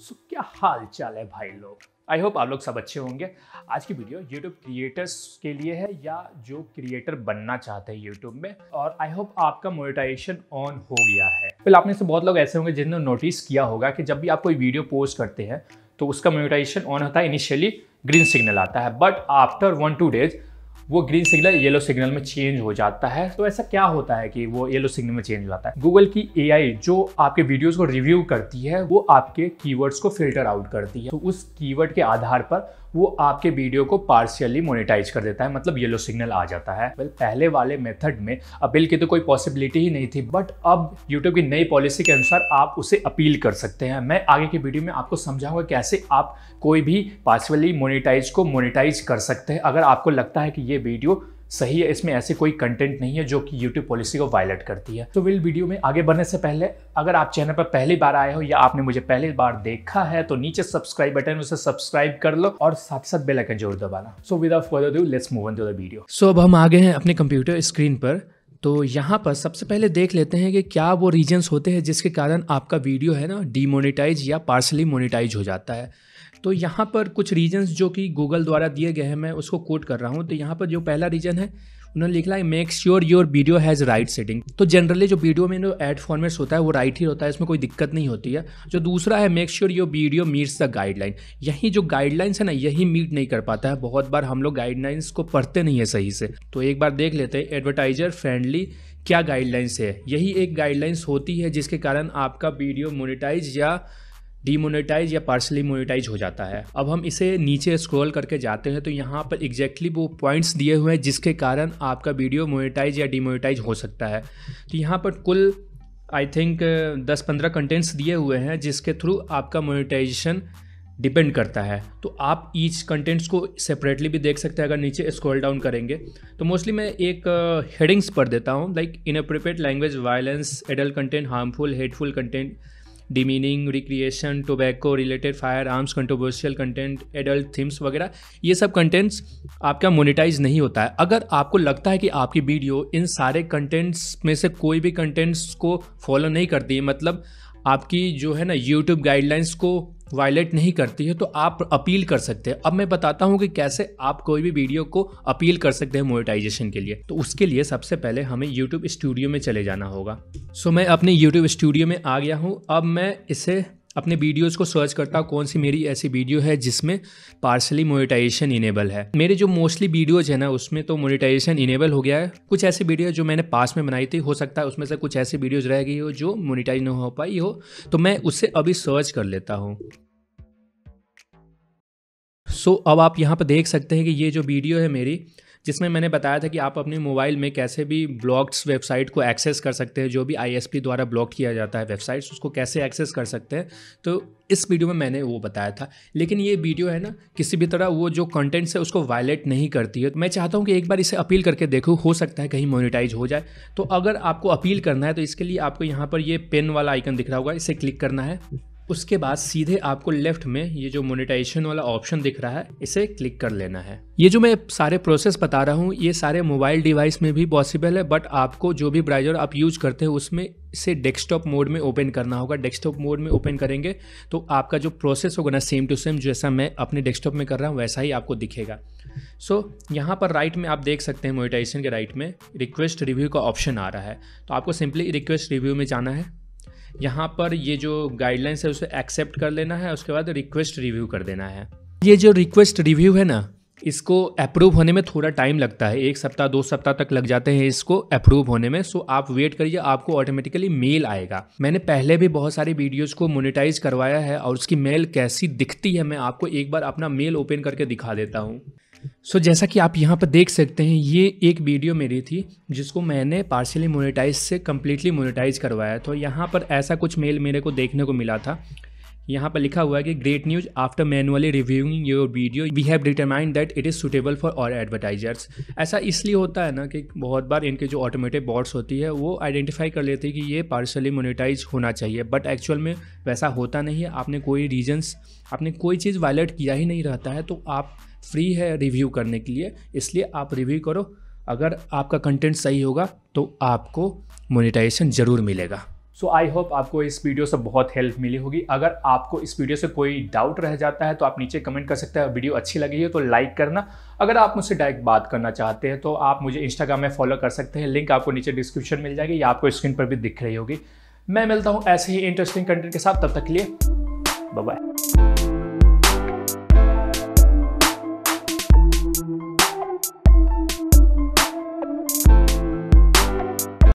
सो so, क्या हाल चाल है भाई लोग आई होप आप लोग सब अच्छे होंगे आज की वीडियो यूट्यूब क्रिएटर्स के लिए है या जो क्रिएटर बनना चाहते हैं यूट्यूब में और आई होप आपका मोनेटाइजेशन ऑन हो गया है फिर आपने से बहुत लोग ऐसे होंगे जिन्होंने नोटिस किया होगा कि जब भी आप कोई वीडियो पोस्ट करते हैं तो उसका मोनेटाइजेशन ऑन होता है इनिशियली ग्रीन सिग्नल आता है but after one two days वो ग्रीन सिग्नल येलो सिग्नल में चेंज हो जाता है तो ऐसा क्या होता है कि वो येलो सिग्नल में चेंज हो जाता है गूगल की ए जो आपके वीडियोज को रिव्यू करती है वो आपके कीवर्ड्स को फिल्टर आउट करती है तो उस कीवर्ड के आधार पर वो आपके वीडियो को पार्शियली मोनेटाइज कर देता है मतलब येलो सिग्नल आ जाता है वेल पहले वाले मेथड में अपील की तो कोई पॉसिबिलिटी ही नहीं थी बट अब यूट्यूब की नई पॉलिसी के अनुसार आप उसे अपील कर सकते हैं मैं आगे की वीडियो में आपको समझाऊंगा कैसे आप कोई भी पार्शियली मोनेटाइज को मोनेटाइज कर सकते हैं अगर आपको लगता है कि ये वीडियो सही है इसमें ऐसे कोई कंटेंट नहीं है जो कि YouTube पॉलिसी को वायलेट करती है तो विल वीडियो में आगे बढ़ने से पहले अगर आप चैनल पर पहली बार आए हो या आपने मुझे पहली बार देखा है तो नीचे सब्सक्राइब बटन उसे सब्सक्राइब कर लो और साथ साथ बेल आइकन जरूर दबाना so without let's move on to the video so अब हम आगे हैं अपने कंप्यूटर स्क्रीन पर तो यहाँ पर सबसे पहले देख लेते हैं कि क्या वो रीजन्स होते हैं जिसके कारण आपका वीडियो है ना डीमोनिटाइज या पार्सली मोनिटाइज हो जाता है तो यहाँ पर कुछ रीजन्स जो कि गूगल द्वारा दिए गए हैं मैं उसको कोट कर रहा हूँ तो यहाँ पर जो पहला रीजन है उन्होंने लिखा है make sure your video has right setting तो जनरली जो वीडियो में जो एड फॉर्मेट्स होता है वो राइट ही होता है इसमें कोई दिक्कत नहीं होती है जो दूसरा है make sure your video meets the guideline यही जो गाइडलाइंस है ना यही मीट नहीं कर पाता है बहुत बार हम लोग गाइडलाइंस को पढ़ते नहीं है सही से तो एक बार देख लेते हैं एडवर्टाइजर फ्रेंडली क्या गाइडलाइंस है यही एक गाइडलाइंस होती है जिसके कारण आपका वीडियो मोनिटाइज या डीमोनेटाइज या पार्सली मोनेटाइज हो जाता है अब हम इसे नीचे स्क्रॉल करके जाते हैं तो यहाँ पर एग्जैक्टली exactly वो पॉइंट्स दिए हुए हैं जिसके कारण आपका वीडियो मोनेटाइज या डीमोनेटाइज हो सकता है तो यहाँ पर कुल आई थिंक दस पंद्रह कंटेंट्स दिए हुए हैं जिसके थ्रू आपका मोनेटाइजेशन डिपेंड करता है तो आप ईच कंटेंट्स को सेपरेटली भी देख सकते हैं अगर नीचे स्क्रॉल डाउन करेंगे तो मोस्टली मैं एक हेडिंग्स uh, पर देता हूँ like inappropriate language violence adult content harmful hateful content demeaning recreation tobacco related firearms controversial content adult themes वगैरह ये सब कंटेंट्स आपका मोनिटाइज नहीं होता है अगर आपको लगता है कि आपकी वीडियो इन सारे कंटेंट्स में से कोई भी कंटेंट्स को फॉलो नहीं करती है मतलब आपकी जो है ना यूट्यूब गाइडलाइंस को वायलेट नहीं करती है तो आप अपील कर सकते हैं अब मैं बताता हूँ कि कैसे आप कोई भी वीडियो को अपील कर सकते हैं मोनेटाइजेशन के लिए तो उसके लिए सबसे पहले हमें यूट्यूब स्टूडियो में चले जाना होगा सो so, मैं अपने यूट्यूब स्टूडियो में आ गया हूँ अब मैं इसे अपने वीडियोस को सर्च करता हूँ कौन सी मेरी ऐसी वीडियो है जिसमें पार्सली मोनेटाइजेशन इनेबल है मेरे जो मोस्टली वीडियोज है ना उसमें तो मोनेटाइजेशन इनेबल हो गया है कुछ ऐसी वीडियो जो मैंने पास में बनाई थी हो सकता है उसमें से कुछ ऐसी वीडियोज रह गई हो जो मोनिटाइज ना हो पाई हो तो मैं उससे अभी सर्च कर लेता हूँ सो अब आप यहाँ पर देख सकते हैं कि ये जो वीडियो है मेरी जिसमें मैंने बताया था कि आप अपने मोबाइल में कैसे भी ब्लॉग्स वेबसाइट को एक्सेस कर सकते हैं जो भी आईएसपी द्वारा ब्लॉक किया जाता है वेबसाइट्स उसको कैसे एक्सेस कर सकते हैं तो इस वीडियो में मैंने वो बताया था लेकिन ये वीडियो है ना किसी भी तरह वो जो कंटेंट्स है उसको वायलेट नहीं करती है तो मैं चाहता हूँ कि एक बार इसे अपील करके देखो हो सकता है कहीं मोनिटाइज हो जाए तो अगर आपको अपील करना है तो इसके लिए आपको यहाँ पर ये पेन वाला आइकन दिख रहा होगा इसे क्लिक करना है उसके बाद सीधे आपको लेफ्ट में ये जो मोनेटाइजेशन वाला ऑप्शन दिख रहा है इसे क्लिक कर लेना है ये जो मैं सारे प्रोसेस बता रहा हूँ ये सारे मोबाइल डिवाइस में भी पॉसिबल है बट आपको जो भी ब्राउजर आप यूज करते हैं उसमें इसे डेस्कटॉप मोड में ओपन करना होगा डेस्कटॉप मोड में ओपन करेंगे तो आपका जो प्रोसेस होगा ना सेम टू सेम जैसा मैं अपने डेस्कटॉप में कर रहा हूँ वैसा ही आपको दिखेगा सो so, यहाँ पर राइट में आप देख सकते हैं मोनिटाइजेशन के राइट में रिक्वेस्ट रिव्यू का ऑप्शन आ रहा है तो आपको सिंपली रिक्वेस्ट रिव्यू में जाना है यहाँ पर ये जो गाइडलाइंस है उसे एक्सेप्ट कर लेना है उसके बाद रिक्वेस्ट रिव्यू कर देना है ये जो रिक्वेस्ट रिव्यू है ना इसको अप्रूव होने में थोड़ा टाइम लगता है एक सप्ताह दो सप्ताह तक लग जाते हैं इसको अप्रूव होने में सो आप वेट करिए आपको ऑटोमेटिकली मेल आएगा मैंने पहले भी बहुत सारी वीडियोस को मोनेटाइज करवाया है और उसकी मेल कैसी दिखती है मैं आपको एक बार अपना मेल ओपन करके दिखा देता हूँ सो so, जैसा कि आप यहाँ पर देख सकते हैं ये एक वीडियो मेरी थी जिसको मैंने पार्सली मोनेटाइज से कम्प्लीटली मोनेटाइज करवाया तो यहाँ पर ऐसा कुछ मेल मेरे को देखने को मिला था यहाँ पर लिखा हुआ है कि great news after manually reviewing your video we have determined that it is suitable for all advertisers ऐसा इसलिए होता है ना कि बहुत बार इनके जो ऑटोमेटिक बॉट्स होती है वो आइडेंटिफाई कर लेते हैं कि ये पार्सली मोनिटाइज होना चाहिए बट एक्चुअल में वैसा होता नहीं है आपने कोई रीजन्स आपने कोई चीज़ वायलेट किया ही नहीं रहता है तो आप फ्री है रिव्यू करने के लिए इसलिए आप रिव्यू करो अगर आपका कंटेंट सही होगा तो आपको मोनिटाइजेशन ज़रूर मिलेगा सो आई होप आपको इस वीडियो से बहुत हेल्प मिली होगी अगर आपको इस वीडियो से कोई डाउट रह जाता है तो आप नीचे कमेंट कर सकते हैं वीडियो अच्छी लगी है तो लाइक करना अगर आप मुझसे डायरेक्ट बात करना चाहते हैं तो आप मुझे इंस्टाग्राम में फॉलो कर सकते हैं लिंक आपको नीचे डिस्क्रिप्शन मिल जाएगी या आपको स्क्रीन पर भी दिख रही होगी मैं मिलता हूँ ऐसे ही इंटरेस्टिंग कंटेंट के साथ तब तक के लिए बाय